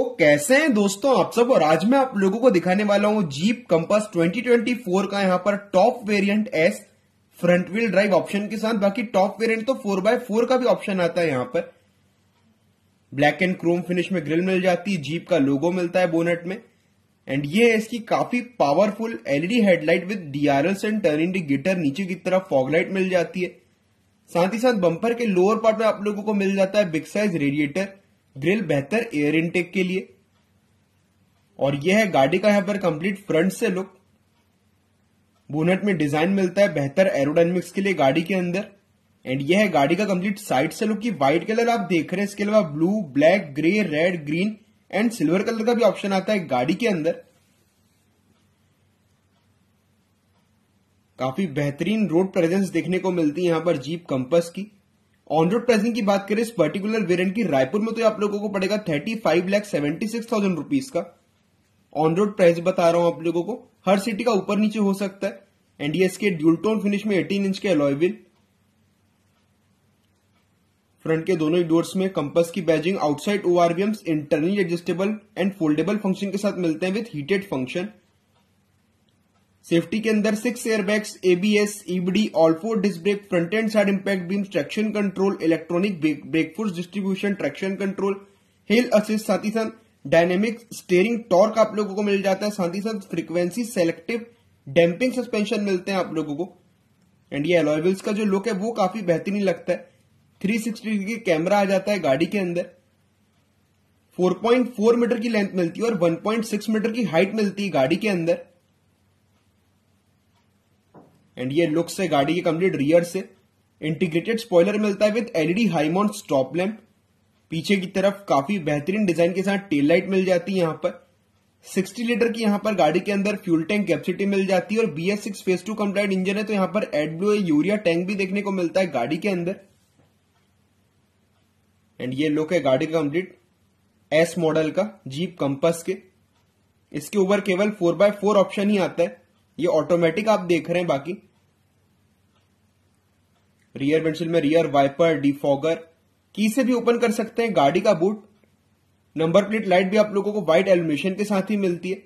तो कैसे हैं दोस्तों आप सब और आज मैं आप लोगों को दिखाने वाला हूं जीप कंपस 2024 का यहां पर top variant S front wheel drive option के साथ बाकी टॉप वेरिएंट तो फोर बाय फोर का भी ऑप्शन आता है यहां पर ब्लैक एंड क्रोम फिनिश में ग्रिल मिल जाती है जीप का लोगो मिलता है बोनेट में एंड ये है इसकी काफी powerful LED headlight with DRS and turn indicator नीचे की तरफ फॉगलाइट मिल जाती है साथ ही साथ बंपर के लोअर पार्ट में आप लोगों को मिल जाता है बिग साइज रेडिएटर ग्रिल बेहतर एयर इनटेक के लिए और यह है गाड़ी का यहां पर कंप्लीट फ्रंट से लुक बोनट में डिजाइन मिलता है बेहतर एरोडाइनमिक्स के लिए गाड़ी के अंदर एंड यह है गाड़ी का कंप्लीट साइड से लुक की व्हाइट कलर आप देख रहे हैं इसके अलावा blue black grey red green and silver colour का भी ऑप्शन आता है गाड़ी के अंदर काफी बेहतरीन रोड प्रेजेंस देखने को मिलती है यहां पर जीप कंपस की ऑन रोड प्राइसिंग की बात करें इस पर्टिकुलर वेरिएंट की रायपुर में तो आप लोगों को पड़ेगा thirty five lakh seventy six thousand rupees का ऑन रोड प्राइस बता रहा हूं आप लोगों को हर सिटी का ऊपर नीचे हो सकता है एंड ये इसके ड्यूलटोन फिनिश में एटीन इंच के अलॉयविल फ्रंट के दोनों डोर्स में कंपस की badging outside ORVMs internally adjustable and foldable function के साथ मिलते हैं विथ हीटेड फंक्शन सेफ्टी के अंदर six airbags ABS EBD all four disc brake front and side impact beam traction control electronic brake force distribution traction control hill assist साथ ही साथ dynamic steering torque आप लोगों को मिल जाता है साथ ही साथ फ्रीक्वेंसी सेलेक्टिव डैम्पिंग सस्पेंशन मिलते हैं आप लोगों को एंड ये अलॉयबल्स का जो लुक है वो काफी बेहतरीन लगता है 360 डिग्री कैमरा आ जाता है गाड़ी के अंदर 4.4 मीटर की लेंथ मिलती है और 1.6 मीटर की हाइट मिलती है गाड़ी के अंदर एंड ये लुक से गाड़ी की कंप्लीट रियर से इंटीग्रेटेड स्पॉयलर मिलता है with LED high mount stop lamp पीछे की तरफ काफी बेहतरीन डिजाइन के साथ टेल लाइट मिल जाती है यहां पर 60 लीटर की यहां पर गाड़ी के अंदर फ्यूल टैंक कैपेसिटी मिल जाती है और B S six phase two compliant engine है तो यहां पर एड ब्लू यूरिया टैंक भी देखने को मिलता है गाड़ी के अंदर एंड ये लुक है गाड़ी का कंप्लीट एस मॉडल का जीप कंपस के इसके ऊपर केवल फोर बाय फोर ऑप्शन ही आता है ये ऑटोमेटिक आप देख रहे हैं बाकी रियर विंडशील्ड में रियर वाइपर डिफॉगर की से भी ओपन कर सकते हैं गाड़ी का बूट नंबर प्लेट लाइट भी आप लोगों को व्हाइट एल्यूमिनेशन के साथ ही मिलती है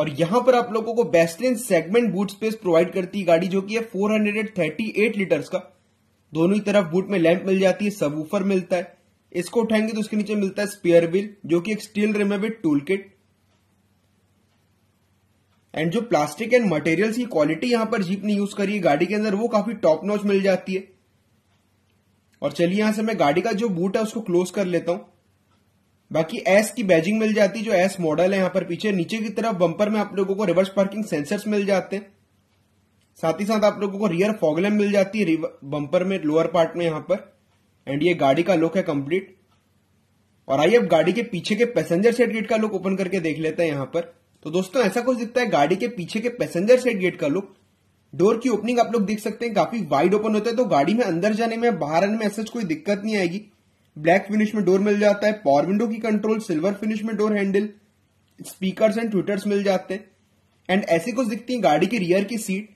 और यहां पर आप लोगों को बेस्टरीन सेगमेंट बूट स्पेस प्रोवाइड करती है गाड़ी जो कि है 438 लीटर्स का दोनों ही तरफ बूट में लैंप मिल जाती है सबवूफर मिलता है इसको उठाएंगे तो उसके नीचे मिलता है स्पेयर व्हील जो कि एक steel rim tool kit and जो प्लास्टिक एंड मटेरियल्स की क्वालिटी यहां पर जीप ने यूज करी है गाड़ी के अंदर वो काफी टॉप नॉच मिल जाती है और चलिए यहां से मैं गाड़ी का जो बूट है उसको क्लोज कर लेता हूं बाकी एस की बैजिंग मिल जाती है जो एस मॉडल है यहां पर पीछे नीचे की तरफ बंपर में आप लोगों को रिवर्स पार्किंग सेंसर्स मिल जाते हैं साथ ही साथ आप लोगों को रियर फॉगलैम मिल जाती है बंपर में लोअर पार्ट में यहां पर एंड ये गाड़ी का लुक है कंप्लीट और आइए अब गाड़ी के पीछे के पैसेंजर सेट गेट का लुक ओपन करके देख लेते हैं यहां पर तो दोस्तों ऐसा कुछ दिखता है गाड़ी के पीछे के पैसेंजर साइड गेट का लुक डोर की ओपनिंग आप लोग देख सकते हैं काफी वाइड ओपन होता है तो गाड़ी में अंदर जाने में बाहर आने में ऐसा कोई दिक्कत नहीं आएगी ब्लैक फिनिश में डोर मिल जाता है पॉवर विंडो की कंट्रोल सिल्वर फिनिश में door handle speaker and tweeters मिल जाते हैं एंड ऐसी कुछ दिखती है गाड़ी के रियर की सीट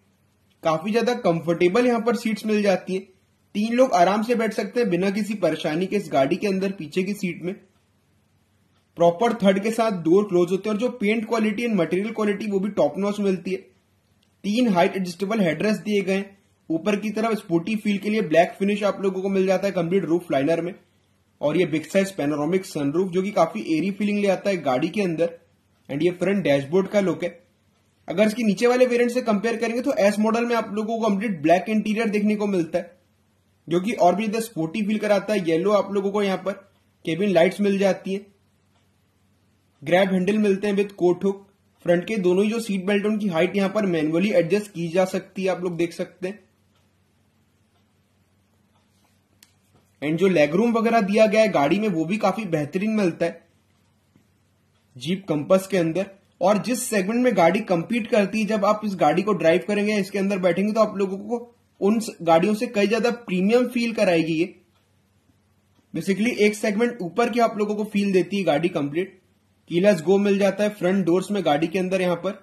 काफी ज्यादा कंफर्टेबल यहां पर सीट्स मिल जाती है तीन लोग आराम से बैठ सकते हैं बिना किसी परेशानी के इस गाड़ी के अंदर पीछे की सीट में प्रॉपर थर्ड के साथ डोर क्लोज होते हैं और जो paint quality and material quality वो भी टॉप नॉच मिलती है तीन हाइट एडजस्टेबल हेडरेस्ट दिए गए ऊपर की तरफ स्पोर्टी फील के लिए ब्लैक फिनिश आप लोगों को मिल जाता है कंप्लीट रूफ लाइनर में और ये बिग साइज पेनोरामिक सनरूफ जो कि काफी एरी फीलिंग ले आता है गाड़ी के अंदर एंड ये फ्रंट डैशबोर्ड का लुक है अगर इसके नीचे वाले वेरिएंट से कंपेयर करेंगे तो एस मॉडल में आप लोगों को कंप्लीट ब्लैक इंटीरियर देखने को मिलता है जो कि और भी ज्यादा स्पोर्टी फील कराता है येलो आप लोगों को यहाँ पर केबिन लाइट्स मिल जाती है ग्रैब हैंडल मिलते हैं विद कोट हुक फ्रंट के दोनों ही जो सीट बेल्ट उनकी हाइट यहां पर मैनुअली एडजस्ट की जा सकती है आप लोग देख सकते हैं एंड जो लेग रूम वगैरह दिया गया है गाड़ी में वो भी काफी बेहतरीन मिलता है जीप कंपस के अंदर और जिस सेगमेंट में गाड़ी कंपीट करती है जब आप इस गाड़ी को ड्राइव करेंगे इसके अंदर बैठेंगे तो आप लोगों को उन गाड़ियों से कई ज्यादा प्रीमियम फील कराएगी ये बेसिकली एक सेगमेंट ऊपर की आप लोगों को फील देती है गाड़ी कंप्लीट कीलेस गो मिल जाता है फ्रंट डोर्स में गाड़ी के अंदर यहां पर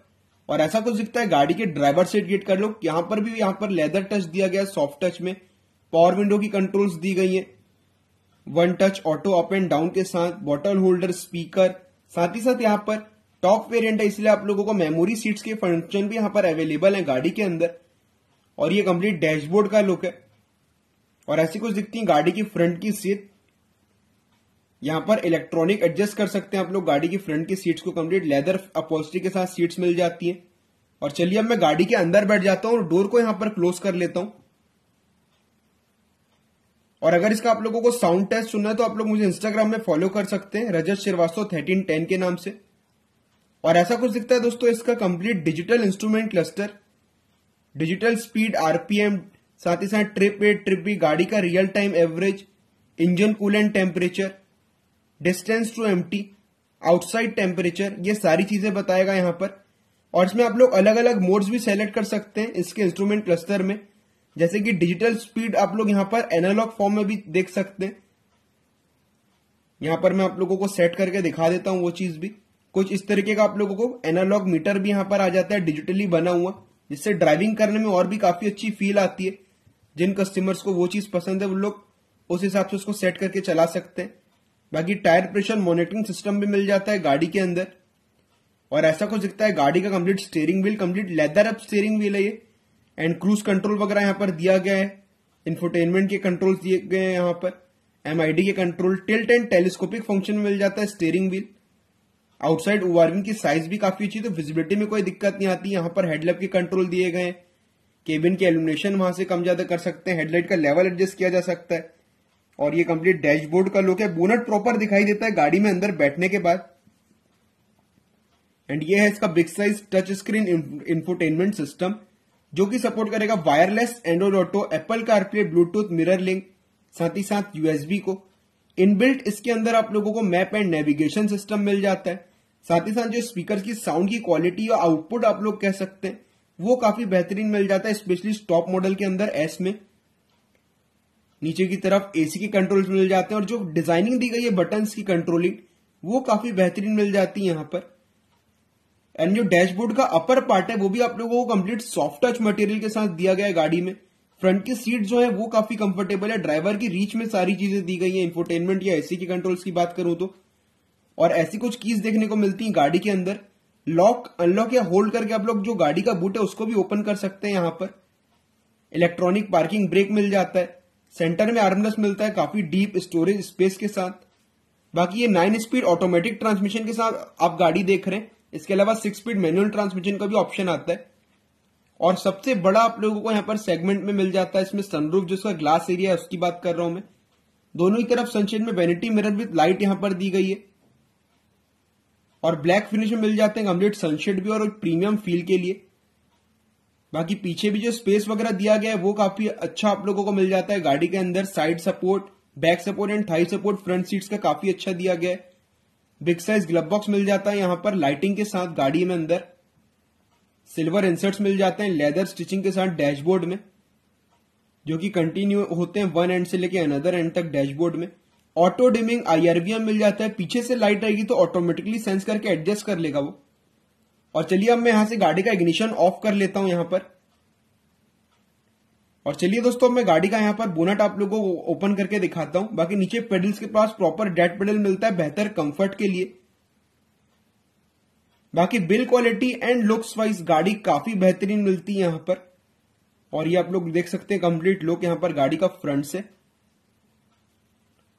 और ऐसा कुछ दिखता है गाड़ी के ड्राइवर सीट गेट कर लो यहां पर भी यहां पर लेदर टच दिया गया सॉफ्ट टच में पावर विंडो की कंट्रोल्स दी गई है one touch auto up and down के साथ बॉटल होल्डर स्पीकर साथ ही साथ यहाँ पर टॉप वेरिएंट है इसलिए आप लोगों को मेमोरी सीट्स के फंक्शन भी यहां पर अवेलेबल है गाड़ी के अंदर और ये कंप्लीट डैशबोर्ड का लुक है और ऐसी कुछ दिखती है गाड़ी की फ्रंट की सीट यहाँ पर इलेक्ट्रॉनिक एडजस्ट कर सकते हैं आप लोग गाड़ी की फ्रंट की सीट्स को कंप्लीट लेदर अपोस्टी के साथ सीट्स मिल जाती हैं और चलिए अब मैं गाड़ी के अंदर बैठ जाता हूँ और डोर को यहां पर क्लोज कर लेता हूं और अगर इसका आप लोगों को साउंड टेस्ट सुनना है तो आप लोग मुझे इंस्टाग्राम में फॉलो कर सकते हैं रजत श्रीवास्तव थर्टीन टेन के नाम से और ऐसा कुछ दिखता है दोस्तों इसका complete digital instrument cluster digital speed RPM साथ ही साथ ट्रिप ए ट्रिप बी गाड़ी का real time average engine coolant temperature distance to एम आउटसाइड टेम्परेचर ये सारी चीजें बताएगा यहां पर और इसमें आप लोग अलग अलग मोड्स भी सेलेक्ट कर सकते हैं इसके इंस्ट्रूमेंट क्लस्टर में जैसे कि डिजिटल स्पीड आप लोग यहाँ पर एनालॉग फॉर्म में भी देख सकते हैं यहां पर मैं आप लोगों को सेट करके दिखा देता हूँ वो चीज भी कुछ इस तरीके का आप लोगों को एनालॉग मीटर भी यहां पर आ जाता है डिजिटली बना हुआ जिससे ड्राइविंग करने में और भी काफी अच्छी फील आती है जिन कस्टमर्स को वो चीज पसंद है वो लोग उस हिसाब से उसको सेट करके चला सकते हैं बाकी टायर प्रेशर मॉनिटरिंग सिस्टम भी मिल जाता है गाड़ी के अंदर और ऐसा कुछ दिखता है गाड़ी का complete steering wheel complete leather up steering wheel है ये एंड क्रूज कंट्रोल वगैरह यहाँ पर दिया गया है इन्फोटेनमेंट के कंट्रोल दिए गए हैं यहाँ पर एमआईडी के control tilt and telescopic function मिल जाता है स्टेयरिंग व्हील आउटसाइड ओवरविंग की साइज भी काफी अच्छी तो विजिबिलिटी में कोई दिक्कत नहीं आती यहाँ पर हेडलाइट के कंट्रोल दिए गए केबिन के एल्यूमिनेशन वहां से कम ज्यादा कर सकते हैं हेडलाइट का लेवल एडजस्ट किया जा सकता है और ये कंप्लीट डैशबोर्ड का लुक है बोनट प्रॉपर दिखाई देता है गाड़ी में अंदर बैठने के बाद एंड ये है इसका big size touch screen infotainment system जो कि सपोर्ट करेगा wireless Android auto Apple CarPlay Bluetooth mirror link साथ ही साथ यूएसबी को इनबिल्ट इसके अंदर आप लोगों को मैप एंड नेविगेशन सिस्टम मिल जाता है साथ ही साथ जो स्पीकर की साउंड की क्वालिटी और आउटपुट आप लोग कह सकते हैं वो काफी बेहतरीन मिल जाता है स्पेशली टॉप मॉडल के अंदर एस में नीचे की तरफ एसी के कंट्रोल मिल जाते हैं और जो डिजाइनिंग दी गई है बटन्स की कंट्रोलिंग वो काफी बेहतरीन मिल जाती है यहां पर एंड जो डैशबोर्ड का अपर पार्ट है वो भी आप लोगों को कंप्लीट सॉफ्ट टच मटेरियल के साथ दिया गया है गाड़ी में फ्रंट की सीट जो है वो काफी कंफर्टेबल है ड्राइवर की रीच में सारी चीजें दी गई है इंफोटेनमेंट या एसी के कंट्रोल्स की बात करूं तो और ऐसी कुछ कीज देखने को मिलती है गाड़ी के अंदर लॉक अनलॉक या होल्ड करके आप लोग जो गाड़ी का बूट है उसको भी ओपन कर सकते हैं यहां पर इलेक्ट्रॉनिक पार्किंग ब्रेक मिल जाता है सेंटर में आर्मलेस मिलता है काफी डीप स्टोरेज स्पेस के साथ बाकी ये नाइन स्पीड ऑटोमेटिक ट्रांसमिशन के साथ आप गाड़ी देख रहे हैं इसके अलावा सिक्स स्पीड मैनुअल ट्रांसमिशन का भी ऑप्शन आता है और सबसे बड़ा आप लोगों को यहाँ पर सेगमेंट में मिल जाता है इसमें सनरूफ जो ग्लास एरिया है उसकी बात कर रहा हूं मैं दोनों ही तरफ सनशेड में वेनिटी मिरर विद लाइट यहां पर दी गई है और ब्लैक फिनिश में मिल जाते हैं कम्प्लीट सनशेड भी और प्रीमियम फील के लिए बाकी पीछे भी जो स्पेस वगैरह दिया गया है वो काफी अच्छा आप लोगों को मिल जाता है गाड़ी के अंदर side support back support and thigh support front seats का काफी अच्छा दिया गया है बिग साइज ग्लब बॉक्स मिल जाता है यहां पर लाइटिंग के साथ गाड़ी में अंदर सिल्वर इंसर्ट्स मिल जाते हैं लेदर स्टिचिंग के साथ डैशबोर्ड में जो कि कंटिन्यू होते हैं वन एंड से लेके अनदर एंड तक डैशबोर्ड में ऑटो डिमिंग आईआरबीएम मिल जाता है पीछे से लाइट आएगी तो ऑटोमेटिकली सेंस करके एडजस्ट कर लेगा वो और चलिए अब मैं यहां से गाड़ी का इग्निशन ऑफ कर लेता हूं यहां पर और चलिए दोस्तों मैं गाड़ी का यहां पर बोनट आप लोगों को ओपन करके दिखाता हूं बाकी नीचे पेडल्स के पास प्रॉपर डेट पेडल मिलता है बेहतर कंफर्ट के लिए बाकी build quality and looks wise गाड़ी काफी बेहतरीन मिलती है यहां पर और ये आप लोग देख सकते हैं कंप्लीट लुक यहां पर गाड़ी का फ्रंट से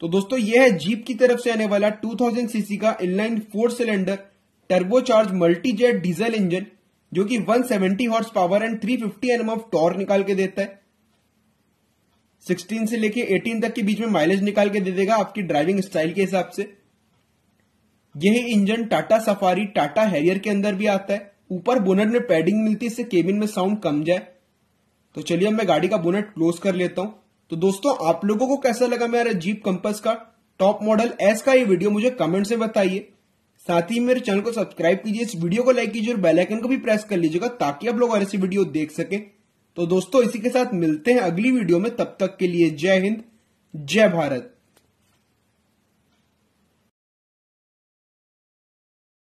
तो दोस्तों ये है जीप की तरफ से आने वाला 2000 सीसी का inline four cylinder turbocharge Multijet diesel engine जो कि 170 horse power and 350 fifty NM of torque निकाल के देता है 16 से लेके 18 तक के बीच में माइलेज निकाल के दे देगा आपकी ड्राइविंग स्टाइल के हिसाब से यही engine Tata Safari Tata Harrier के अंदर भी आता है ऊपर बोनट में पैडिंग मिलती है इससे केबिन में साउंड कम जाए तो चलिए अब मैं गाड़ी का बोनट क्लोज कर लेता हूं तो दोस्तों आप लोगों को कैसा लगा मेरा जीप कंपस का टॉप मॉडल एस का ये वीडियो मुझे कमेंट से बताइए साथ ही मेरे चैनल को सब्सक्राइब कीजिए इस वीडियो को लाइक कीजिए और बेलाइकन को भी प्रेस कर लीजिएगा ताकि आप लोग और ऐसी वीडियो देख सके तो दोस्तों इसी के साथ मिलते हैं अगली वीडियो में तब तक के लिए जय हिंद जय भारत